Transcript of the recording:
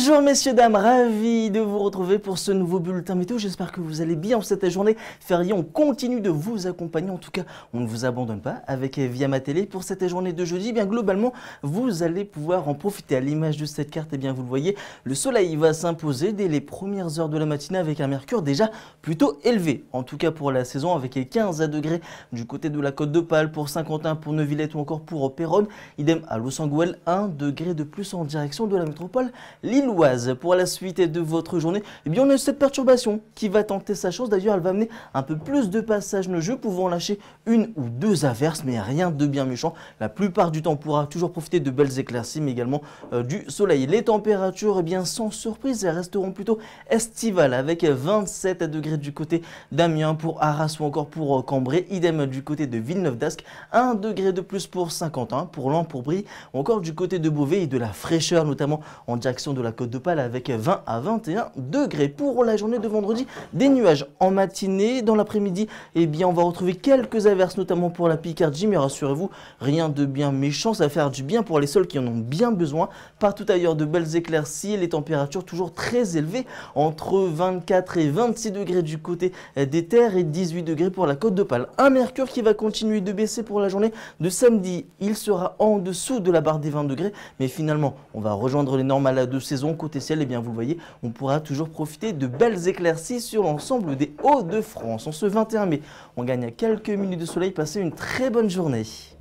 Bonjour messieurs, dames, ravi de vous retrouver pour ce nouveau bulletin météo. J'espère que vous allez bien cette journée fériée. On continue de vous accompagner. En tout cas, on ne vous abandonne pas avec Via Ma Télé pour cette journée de jeudi. Eh bien globalement, vous allez pouvoir en profiter. À l'image de cette carte, et eh bien vous le voyez, le soleil va s'imposer dès les premières heures de la matinée avec un mercure déjà plutôt élevé. En tout cas pour la saison avec les 15 à degrés du côté de la côte de pour Saint-Quentin, pour Neuvillette ou encore pour Péronne. Idem à Los Angeles, 1 degré de plus en direction de la métropole. Lille Oise. pour la suite de votre journée. Eh bien, on a cette perturbation qui va tenter sa chance. D'ailleurs, elle va amener un peu plus de passages Nous pouvant lâcher une ou deux averses, mais rien de bien méchant. La plupart du temps, on pourra toujours profiter de belles éclaircies, mais également euh, du soleil. Les températures, eh bien, sans surprise, elles resteront plutôt estivales, avec 27 degrés du côté d'Amiens pour Arras ou encore pour euh, Cambrai. Idem du côté de Villeneuve d'Ascq, 1 degré de plus pour Saint-Quentin, pour Lens, pour Brie, ou encore du côté de Beauvais et de la fraîcheur, notamment en direction de la de d'Opale avec 20 à 21 degrés pour la journée de vendredi. Des nuages en matinée. Dans l'après-midi, eh bien, on va retrouver quelques averses, notamment pour la Picardie. Mais rassurez-vous, rien de bien méchant. Ça va faire du bien pour les sols qui en ont bien besoin. Partout ailleurs, de belles éclaircies. Les températures toujours très élevées, entre 24 et 26 degrés du côté des terres et 18 degrés pour la côte d'Opale. Un mercure qui va continuer de baisser pour la journée de samedi. Il sera en dessous de la barre des 20 degrés. Mais finalement, on va rejoindre les normales de saison côté ciel, et eh bien, vous voyez, on pourra toujours profiter de belles éclaircies sur l'ensemble des Hauts-de-France. En ce 21 mai, on gagne quelques minutes de soleil. Passez une très bonne journée.